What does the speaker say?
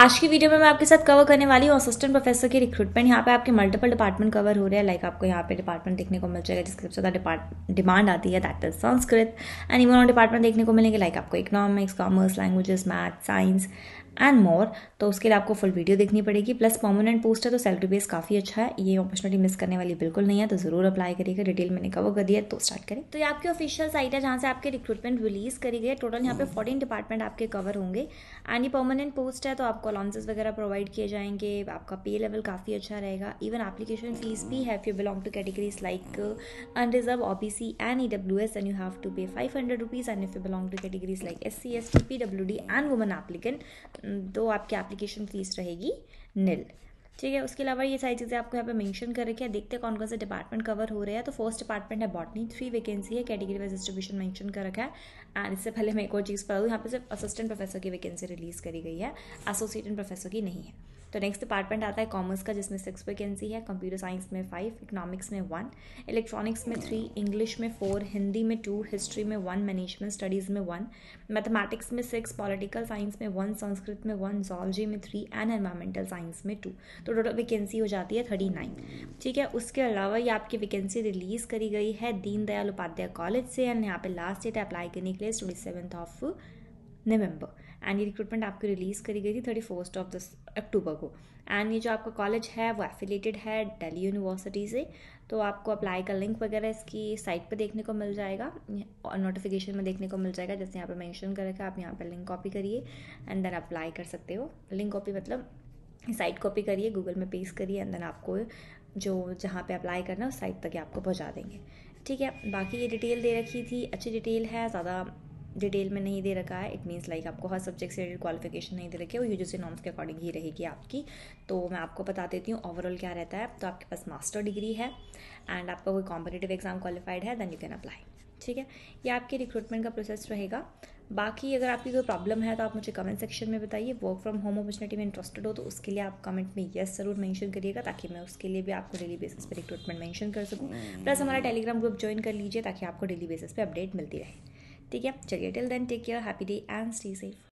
आज की वीडियो में मैं आपके साथ कवर करने वाली हूँ असिस्टेंट प्रोफेसर की रिक्रूटमेंट यहाँ पे आपके मल्टीपल डिपार्टमेंट कवर हो रहे हैं लाइक आपको यहाँ पे डिपार्टमेंट देखने को मिल जाएगा जिसके सबसे ज़्यादा डिमांड आती है that is Sanskrit and even और डिपार्टमेंट देखने को मिलेंगे लाइक आपको economics commerce languages math science and more तो उसके लिए आपको फुल वीडियो देखनी पड़ेगी प्लस परमानेंट पोस्ट है तो सैलरी बेस काफ़ी अच्छा है ये अपॉर्चुनिटी मिस करने वाली बिल्कुल नहीं है तो ज़रूर अप्लाई करिएगा डिटेल मैंने कवर कर दिया तो स्टार्ट करें तो ये आपकी ऑफिशियल साइट है जहाँ से आपके रिक्रूटमेंट रिलीज़ करी गई है टोटल यहाँ पे फोर्टीन hmm. डिपार्टमेंट आपके कवर होंगे एंड ये परमानेंट पोस्ट है तो आपको अलाउंसेज वगैरह प्रोवाइड किए जाएंगे आपका पे लेवल काफ़ी अच्छा रहेगा इवन एप्लीकेशन फीस भी है you belong to categories like unreserved O B C and E W S and you have to pay five hundred rupees and if you belong to categories like S C S T P W D and woman applicant तो आपकी application fees रहेगी नील ठीक है उसके अलावा ये सारी चीज़ें आपको यहाँ पे मेंशन कर रखी है देखते हैं कौन कौन से डिपार्टमेंट कवर हो रहे हैं तो फर्स्ट डिपार्टमेंट है बॉटनी थ्री वैकेंसी है कैटेगरी वाइज डिस्ट्रीब्यूशन मेंशन कर रखा है एंड इससे पहले मैं एक और चीज़ पढ़ा यहाँ पे सिर्फ असिस्टेंट प्रोफेसर की वैकेंसी रिलीज़ करी गई है एसोसिएटेंट प्रोफेसर की नहीं है तो नेक्स्ट डिपार्टमेंट आता है कॉमर्स का जिसमें सिक्स वैकेंसी है कंप्यूटर साइंस में फाइव इकोनॉमिक्स में वन इलेक्ट्रॉनिक्स में थ्री इंग्लिश में फोर हिंदी में टू हिस्ट्री में वन मैनेजमेंट स्टडीज़ में वन मैथमेटिक्स में सिक्स पॉलिटिकल साइंस में वन संस्कृत में वन जोलॉजी में थ्री एंड एनवायरमेंटल साइंस में टू तो टोटल वैकेंसी हो जाती है थर्टी नाइन ठीक है उसके अलावा ये आपकी वैकेंसी रिलीज़ करी गई है दीनदयाल उपाध्याय कॉलेज से एंड यहाँ पे लास्ट डेट अप्लाई करने के लिए twenty seventh of November and ये रिक्रूटमेंट आपकी रिलीज़ करी गई थी thirty first of this October को एंड ये जो आपका कॉलेज है वो एफिलेटेड है दिल्ली यूनिवर्सिटी से तो आपको अप्लाई का लिंक वगैरह इसकी साइट पे देखने को मिल जाएगा और नोटिफिकेशन में देखने को मिल जाएगा जैसे यहाँ पे मेंशन कर रखा है आप यहाँ पे लिंक कॉपी करिए एंड देन अप्लाई कर सकते हो लिंक कॉपी मतलब साइट कॉपी करिए गूगल में पेस्ट करिए एंड देन आपको जो जहाँ पे अप्लाई करना है उस साइट तक आपको पहुँचा देंगे ठीक है बाकी ये डिटेल दे रखी थी अच्छी डिटेल है ज़्यादा डिटेल में नहीं दे रखा है इट मीन्स लाइक आपको हर सब्जेक्ट से रिलेटेड क्वालिफिकेशन नहीं दे रखी है और यूजीसी नॉर्म्स के अकॉर्डिंग ही रहेगी आपकी तो मैं आपको बता देती हूँ ओवरऑल क्या रहता है तो आपके पास मास्टर डिग्री है एंड आपका कोई कॉम्पिटेटिव एग्जाम क्वालिफाइड है देन यू कैन अप्लाई ठीक है ये आपके रिक्रूटमेंट का प्रोसेस रहेगा बाकी अगर आपकी कोई प्रॉब्लम है तो आप मुझे कमेंट सेक्शन में बताइए वर्क फ्रॉम होम अपॉर्चुनिटी में इंटरेस्टेड हो तो उसके लिए आप कमेंट में येस जरूर मेंशन करिएगा ताकि मैं उसके लिए भी आपको डेली बेसिस पर रिक्रूटमेंट मेंशन कर सकूँ प्लस hmm. हमारा टेलीग्राम ग्रुप ज्वाइन कर लीजिए ताकि आपको डेली बेसिस पर अपडेट मिलती रहे ठीक है चलिए till then take care happy day and stay safe